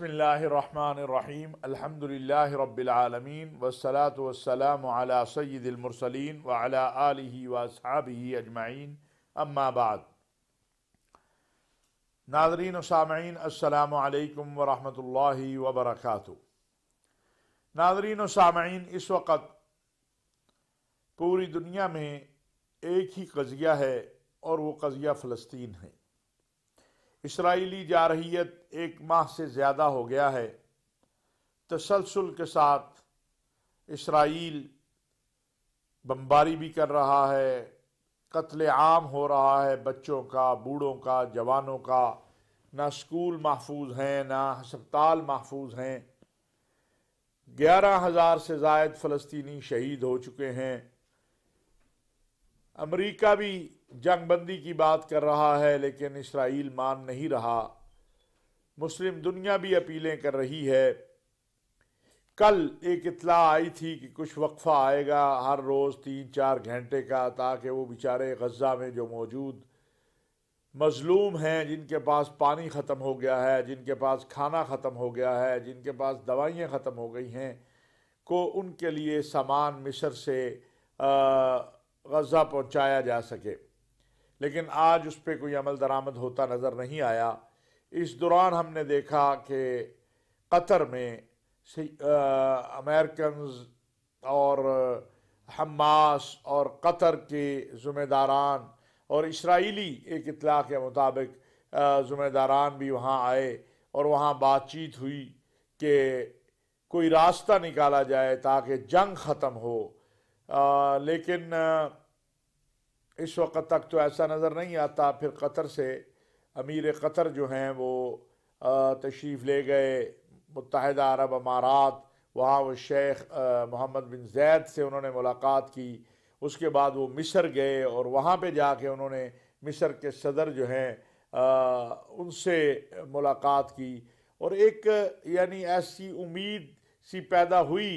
بسم اللہ الرحمن الرحیم الحمدللہ رب العالمین والصلاة والسلام علی سید المرسلین دلمرسلین آلہ واصحابہ اجمعین اما بعد ناظرین و سامعین السلام علیکم ورحمۃ اللہ وبرکاتہ ناظرین و سامعین اس وقت پوری دنیا میں ایک ہی قضیہ ہے اور وہ قضیہ فلسطین ہے اسرائیلی جارحیت ایک ماہ سے زیادہ ہو گیا ہے تسلسل کے ساتھ اسرائیل بمباری بھی کر رہا ہے قتل عام ہو رہا ہے بچوں کا بوڑھوں کا جوانوں کا نہ اسکول محفوظ ہیں نہ ہسپتال محفوظ ہیں گیارہ ہزار سے زائد فلسطینی شہید ہو چکے ہیں امریکہ بھی جنگ بندی کی بات کر رہا ہے لیکن اسرائیل مان نہیں رہا مسلم دنیا بھی اپیلیں کر رہی ہے کل ایک اطلاع آئی تھی کہ کچھ وقفہ آئے گا ہر روز تین چار گھنٹے کا تاکہ وہ بیچارے غزہ میں جو موجود مظلوم ہیں جن کے پاس پانی ختم ہو گیا ہے جن کے پاس کھانا ختم ہو گیا ہے جن کے پاس دوائیاں ختم ہو گئی ہیں کو ان کے لیے سامان مصر سے غزہ پہنچایا جا سکے لیکن آج اس پہ کوئی عمل درآمد ہوتا نظر نہیں آیا اس دوران ہم نے دیکھا کہ قطر میں امریکنز اور حماس اور قطر کے ذمہ داران اور اسرائیلی ایک اطلاع کے مطابق ذمہ داران بھی وہاں آئے اور وہاں بات چیت ہوئی کہ کوئی راستہ نکالا جائے تاکہ جنگ ختم ہو لیکن اس وقت تک تو ایسا نظر نہیں آتا پھر قطر سے امیر قطر جو ہیں وہ تشریف لے گئے متحدہ عرب امارات وہاں وہ شیخ محمد بن زید سے انہوں نے ملاقات کی اس کے بعد وہ مصر گئے اور وہاں پہ جا کے انہوں نے مصر کے صدر جو ہیں ان سے ملاقات کی اور ایک یعنی ایسی امید سی پیدا ہوئی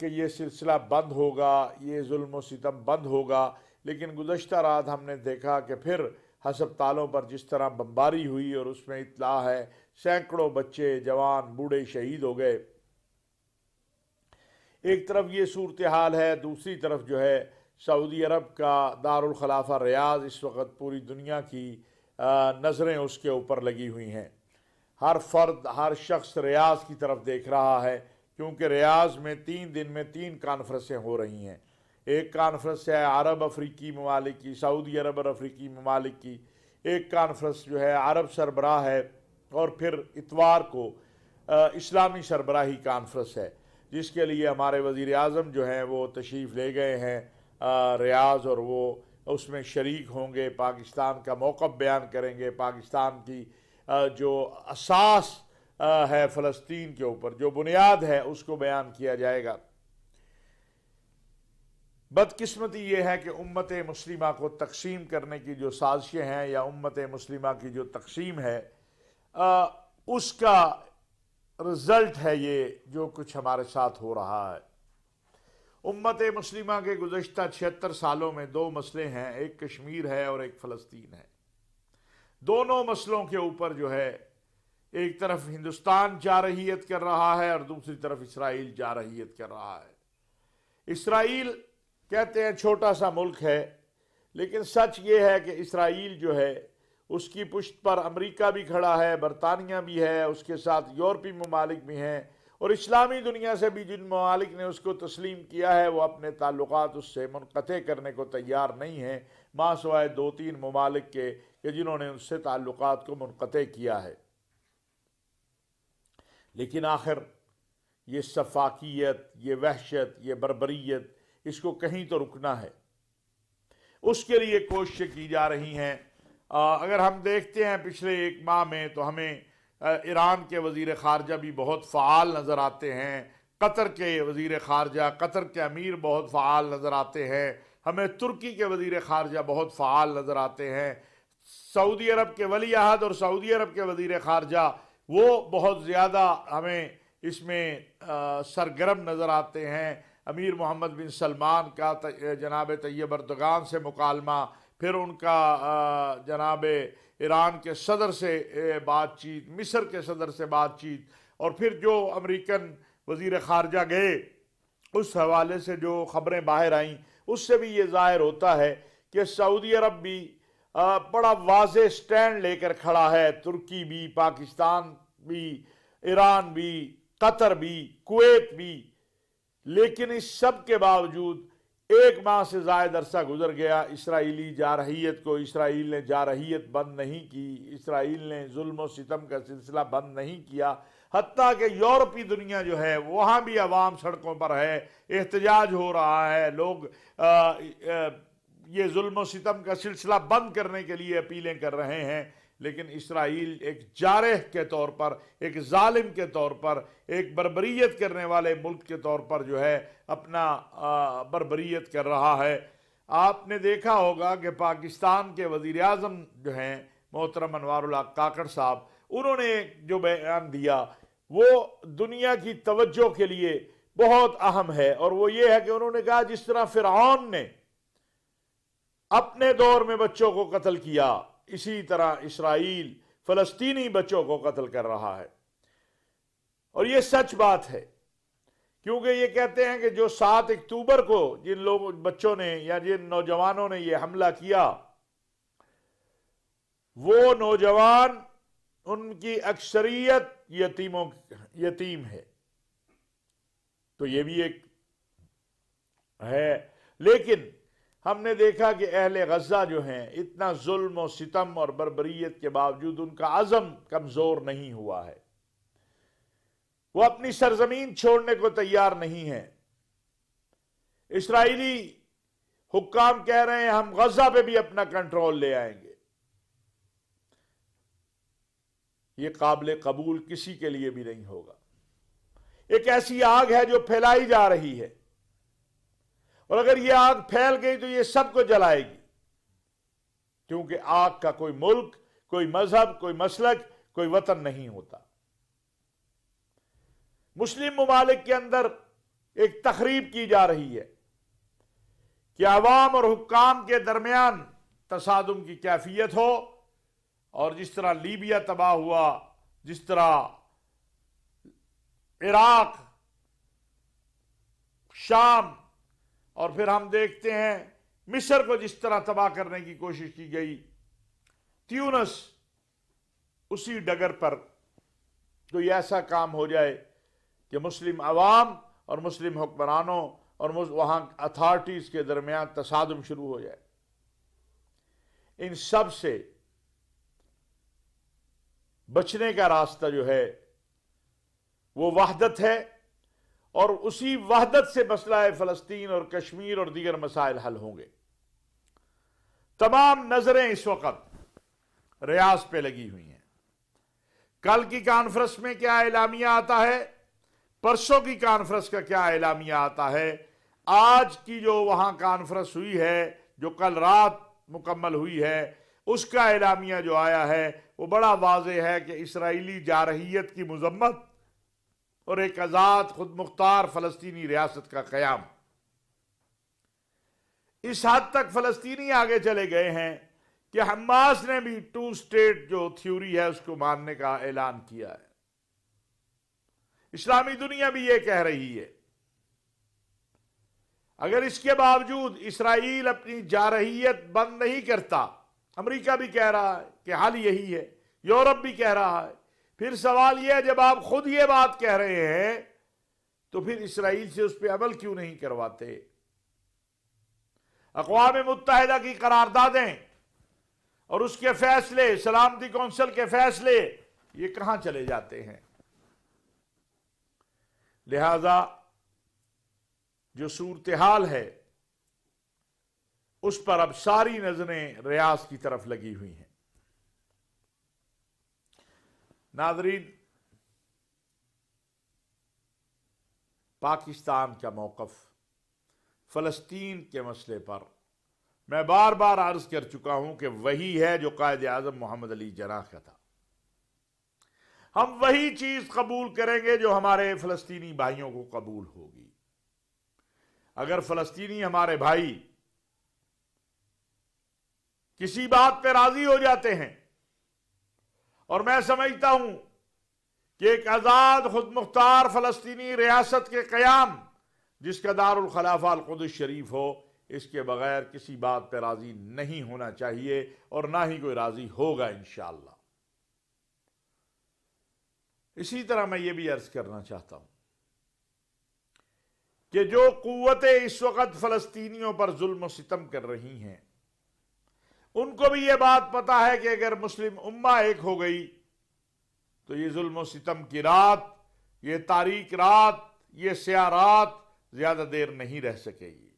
کہ یہ سلسلہ بند ہوگا یہ ظلم و ستم بند ہوگا لیکن گزشتہ رات ہم نے دیکھا کہ پھر ہسپتالوں پر جس طرح بمباری ہوئی اور اس میں اطلاع ہے سینکڑوں بچے جوان بوڑھے شہید ہو گئے ایک طرف یہ صورتحال ہے دوسری طرف جو ہے سعودی عرب کا دارالخلافہ ریاض اس وقت پوری دنیا کی نظریں اس کے اوپر لگی ہوئی ہیں ہر فرد ہر شخص ریاض کی طرف دیکھ رہا ہے کیونکہ ریاض میں تین دن میں تین کانفرنسیں ہو رہی ہیں ایک کانفرنس ہے عرب افریقی ممالک کی سعودی عرب اور افریقی ممالک کی ایک کانفرنس جو ہے عرب سربراہ ہے اور پھر اتوار کو اسلامی سربراہی کانفرنس ہے جس کے لیے ہمارے وزیر اعظم جو ہیں وہ تشریف لے گئے ہیں ریاض اور وہ اس میں شریک ہوں گے پاکستان کا موقع بیان کریں گے پاکستان کی جو اساس ہے فلسطین کے اوپر جو بنیاد ہے اس کو بیان کیا جائے گا بدقسمتی یہ ہے کہ امت مسلمہ کو تقسیم کرنے کی جو سازشیں ہیں یا امت مسلمہ کی جو تقسیم ہے اس کا رزلٹ ہے یہ جو کچھ ہمارے ساتھ ہو رہا ہے امت مسلمہ کے گزشتہ چھہتر سالوں میں دو مسئلے ہیں ایک کشمیر ہے اور ایک فلسطین ہے دونوں مسئلوں کے اوپر جو ہے ایک طرف ہندوستان جارحیت کر رہا ہے اور دوسری طرف اسرائیل جارحیت کر رہا ہے اسرائیل کہتے ہیں چھوٹا سا ملک ہے لیکن سچ یہ ہے کہ اسرائیل جو ہے اس کی پشت پر امریکہ بھی کھڑا ہے برطانیہ بھی ہے اس کے ساتھ یورپی ممالک بھی ہیں اور اسلامی دنیا سے بھی جن ممالک نے اس کو تسلیم کیا ہے وہ اپنے تعلقات اس سے منقطع کرنے کو تیار نہیں ہیں ماں سوائے دو تین ممالک کے کہ جنہوں نے اس سے تعلقات کو منقطع کیا ہے لیکن آخر یہ شفاقیت یہ وحشت یہ بربریت اس کو کہیں تو رکنا ہے اس کے لیے کوششیں کی جا رہی ہیں اگر ہم دیکھتے ہیں پچھلے ایک ماہ میں تو ہمیں ایران کے وزیر خارجہ بھی بہت فعال نظر آتے ہیں قطر کے وزیر خارجہ قطر کے امیر بہت فعال نظر آتے ہیں ہمیں ترکی کے وزیر خارجہ بہت فعال نظر آتے ہیں سعودی عرب کے ولی عہد اور سعودی عرب کے وزیر خارجہ وہ بہت زیادہ ہمیں اس میں سرگرم نظر آتے ہیں امیر محمد بن سلمان کا جناب طیب اردگان سے مکالمہ پھر ان کا جناب ایران کے صدر سے بات چیت مصر کے صدر سے بات چیت اور پھر جو امریکن وزیر خارجہ گئے اس حوالے سے جو خبریں باہر آئیں اس سے بھی یہ ظاہر ہوتا ہے کہ سعودی عرب بھی بڑا واضح سٹینڈ لے کر کھڑا ہے ترکی بھی پاکستان بھی ایران بھی قطر بھی کویت بھی لیکن اس سب کے باوجود ایک ماہ سے زائد عرصہ گزر گیا اسرائیلی جارحیت کو اسرائیل نے جارحیت بند نہیں کی اسرائیل نے ظلم و ستم کا سلسلہ بند نہیں کیا حتیٰ کہ یورپی دنیا جو ہے وہاں بھی عوام سڑکوں پر ہے احتجاج ہو رہا ہے لوگ یہ ظلم و ستم کا سلسلہ بند کرنے کے لیے اپیلیں کر رہے ہیں لیکن اسرائیل ایک جارح کے طور پر ایک ظالم کے طور پر ایک بربریت کرنے والے ملک کے طور پر جو ہے اپنا بربریت کر رہا ہے آپ نے دیکھا ہوگا کہ پاکستان کے وزیر اعظم جو ہیں محترم انوار اللہ کاکڑ صاحب انہوں نے جو بیان دیا وہ دنیا کی توجہ کے لیے بہت اہم ہے اور وہ یہ ہے کہ انہوں نے کہا جس طرح فرعون نے اپنے دور میں بچوں کو قتل کیا اسی طرح اسرائیل فلسطینی بچوں کو قتل کر رہا ہے اور یہ سچ بات ہے کیونکہ یہ کہتے ہیں کہ جو سات اکتوبر کو جن لوگ بچوں نے یا جن نوجوانوں نے یہ حملہ کیا وہ نوجوان ان کی اکثریت یتیموں یتیم ہے تو یہ بھی ایک ہے لیکن ہم نے دیکھا کہ اہل غزہ جو ہیں اتنا ظلم و ستم اور بربریت کے باوجود ان کا عزم کمزور نہیں ہوا ہے وہ اپنی سرزمین چھوڑنے کو تیار نہیں ہیں اسرائیلی حکام کہہ رہے ہیں ہم غزہ پہ بھی اپنا کنٹرول لے آئیں گے یہ قابل قبول کسی کے لیے بھی نہیں ہوگا ایک ایسی آگ ہے جو پھیلائی جا رہی ہے اور اگر یہ آگ پھیل گئی تو یہ سب کو جلائے گی کیونکہ آگ کا کوئی ملک کوئی مذہب کوئی مسلک کوئی وطن نہیں ہوتا مسلم ممالک کے اندر ایک تقریب کی جا رہی ہے کہ عوام اور حکام کے درمیان تصادم کی کیفیت ہو اور جس طرح لیبیا تباہ ہوا جس طرح عراق شام اور پھر ہم دیکھتے ہیں مصر کو جس طرح تباہ کرنے کی کوشش کی گئی تیونس اسی ڈگر پر کوئی ایسا کام ہو جائے کہ مسلم عوام اور مسلم حکمرانوں اور وہاں اتھارٹیز کے درمیان تصادم شروع ہو جائے ان سب سے بچنے کا راستہ جو ہے وہ وحدت ہے اور اسی وحدت سے مسئلہ فلسطین اور کشمیر اور دیگر مسائل حل ہوں گے تمام نظریں اس وقت ریاض پہ لگی ہوئی ہیں کل کی کانفرنس میں کیا اعلامیہ آتا ہے پرسوں کی کانفرنس کا کیا اعلامیہ آتا ہے آج کی جو وہاں کانفرنس ہوئی ہے جو کل رات مکمل ہوئی ہے اس کا اعلامیہ جو آیا ہے وہ بڑا واضح ہے کہ اسرائیلی جارحیت کی مذمت اور ایک آزاد خود مختار فلسطینی ریاست کا قیام اس حد تک فلسطینی آگے چلے گئے ہیں کہ حماس نے بھی ٹو سٹیٹ جو تھیوری ہے اس کو ماننے کا اعلان کیا ہے اسلامی دنیا بھی یہ کہہ رہی ہے اگر اس کے باوجود اسرائیل اپنی جارحیت بند نہیں کرتا امریکہ بھی کہہ رہا ہے کہ حال یہی ہے یورپ بھی کہہ رہا ہے پھر سوال یہ ہے جب آپ خود یہ بات کہہ رہے ہیں تو پھر اسرائیل سے اس پہ عمل کیوں نہیں کرواتے اقوام متحدہ کی قراردادیں اور اس کے فیصلے سلامتی کونسل کے فیصلے یہ کہاں چلے جاتے ہیں لہذا جو صورتحال ہے اس پر اب ساری نظریں ریاض کی طرف لگی ہوئی ہیں ناظرین پاکستان کا موقف فلسطین کے مسئلے پر میں بار بار عرض کر چکا ہوں کہ وہی ہے جو قائد اعظم محمد علی جناح کا تھا ہم وہی چیز قبول کریں گے جو ہمارے فلسطینی بھائیوں کو قبول ہوگی اگر فلسطینی ہمارے بھائی کسی بات پہ راضی ہو جاتے ہیں اور میں سمجھتا ہوں کہ ایک آزاد خود مختار فلسطینی ریاست کے قیام جس کا دار الخلافہ القدس شریف ہو اس کے بغیر کسی بات پہ راضی نہیں ہونا چاہیے اور نہ ہی کوئی راضی ہوگا انشاءاللہ اسی طرح میں یہ بھی عرض کرنا چاہتا ہوں کہ جو قوتیں اس وقت فلسطینیوں پر ظلم و ستم کر رہی ہیں ان کو بھی یہ بات پتا ہے کہ اگر مسلم امہ ایک ہو گئی تو یہ ظلم و ستم کی رات یہ تاریخ رات یہ سیاہ رات زیادہ دیر نہیں رہ سکے گی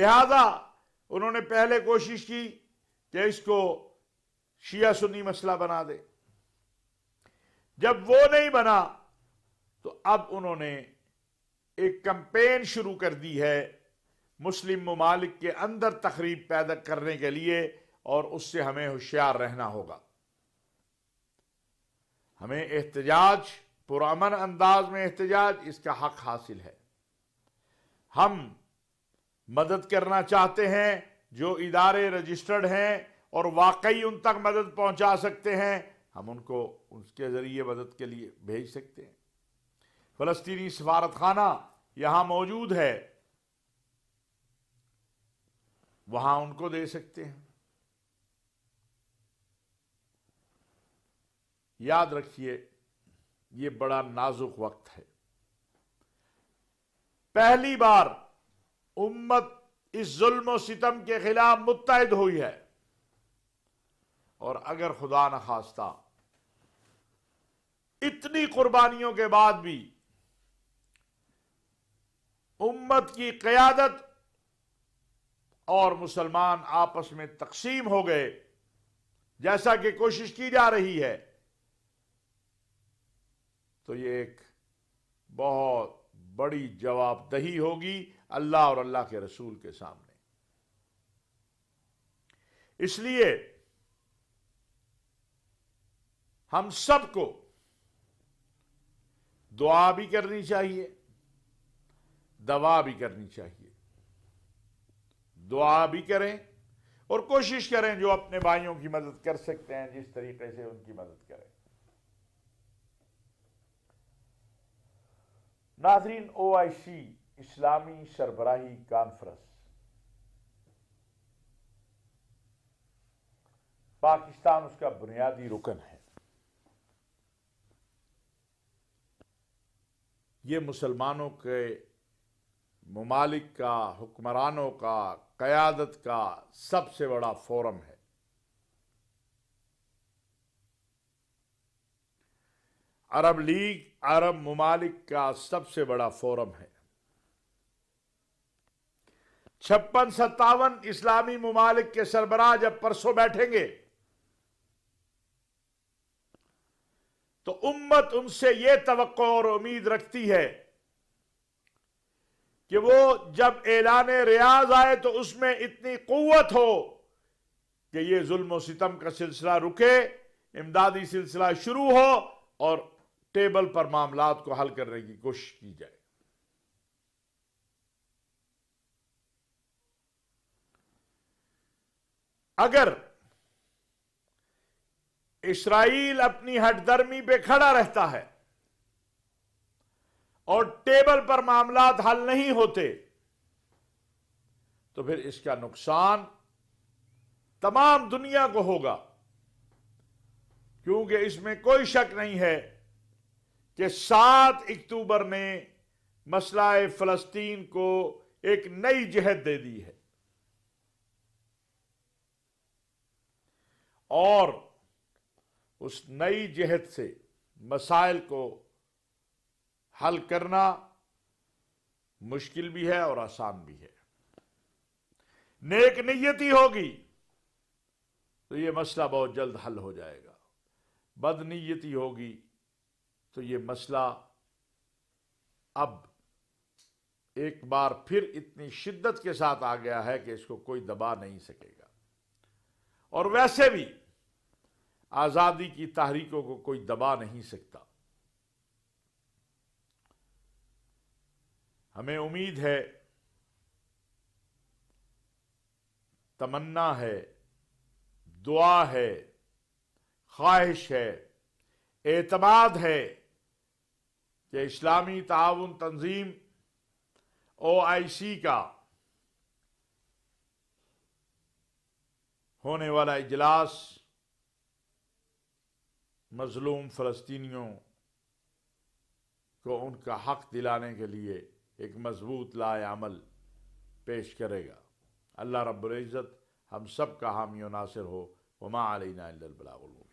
لہذا انہوں نے پہلے کوشش کی کہ اس کو شیعہ سنی مسئلہ بنا دے جب وہ نہیں بنا تو اب انہوں نے ایک کمپین شروع کر دی ہے مسلم ممالک کے اندر تقریب پیدا کرنے کے لیے اور اس سے ہمیں ہوشیار رہنا ہوگا ہمیں احتجاج پرامن انداز میں احتجاج اس کا حق حاصل ہے ہم مدد کرنا چاہتے ہیں جو ادارے رجسٹرڈ ہیں اور واقعی ان تک مدد پہنچا سکتے ہیں ہم ان کو اس کے ذریعے مدد کے لیے بھیج سکتے ہیں فلسطینی سفارت خانہ یہاں موجود ہے وہاں ان کو دے سکتے ہیں یاد رکھیے یہ بڑا نازک وقت ہے پہلی بار امت اس ظلم و ستم کے خلاف متحد ہوئی ہے اور اگر خدا نخواستہ اتنی قربانیوں کے بعد بھی امت کی قیادت اور مسلمان آپس میں تقسیم ہو گئے جیسا کہ کوشش کی جا رہی ہے تو یہ ایک بہت بڑی جواب دہی ہوگی اللہ اور اللہ کے رسول کے سامنے اس لیے ہم سب کو دعا بھی کرنی چاہیے دعا بھی کرنی چاہیے دعا بھی کریں اور کوشش کریں جو اپنے بھائیوں کی مدد کر سکتے ہیں جس طریقے سے ان کی مدد کریں ناظرین او آئی سی اسلامی سربراہی کانفرنس پاکستان اس کا بنیادی رکن ہے یہ مسلمانوں کے ممالک کا حکمرانوں کا قیادت کا سب سے بڑا فورم ہے عرب لیگ عرب ممالک کا سب سے بڑا فورم ہے چھپن ستاون اسلامی ممالک کے سربراہ جب پرسوں بیٹھیں گے تو امت ان سے یہ توقع اور امید رکھتی ہے کہ وہ جب اعلان ریاض آئے تو اس میں اتنی قوت ہو کہ یہ ظلم و ستم کا سلسلہ رکے امدادی سلسلہ شروع ہو اور ٹیبل پر معاملات کو حل کرنے کی کوشش کی جائے اگر اسرائیل اپنی ہٹ درمی پہ کھڑا رہتا ہے اور ٹیبل پر معاملات حل نہیں ہوتے تو پھر اس کا نقصان تمام دنیا کو ہوگا کیونکہ اس میں کوئی شک نہیں ہے کہ سات اکتوبر نے مسئلہ فلسطین کو ایک نئی جہد دے دی ہے اور اس نئی جہد سے مسائل کو حل کرنا مشکل بھی ہے اور آسان بھی ہے نیک نیتی ہوگی تو یہ مسئلہ بہت جلد حل ہو جائے گا بد نیتی ہوگی تو یہ مسئلہ اب ایک بار پھر اتنی شدت کے ساتھ آ گیا ہے کہ اس کو کوئی دبا نہیں سکے گا اور ویسے بھی آزادی کی تحریکوں کو کوئی دبا نہیں سکتا ہمیں امید ہے تمنا ہے دعا ہے خواہش ہے اعتماد ہے کہ اسلامی تعاون تنظیم او آئی سی کا ہونے والا اجلاس مظلوم فلسطینیوں کو ان کا حق دلانے کے لیے ایک مضبوط لائے عمل پیش کرے گا اللہ رب العزت ہم سب کا حامی و ناصر ہو وما علینا اللہ البلاغ علوم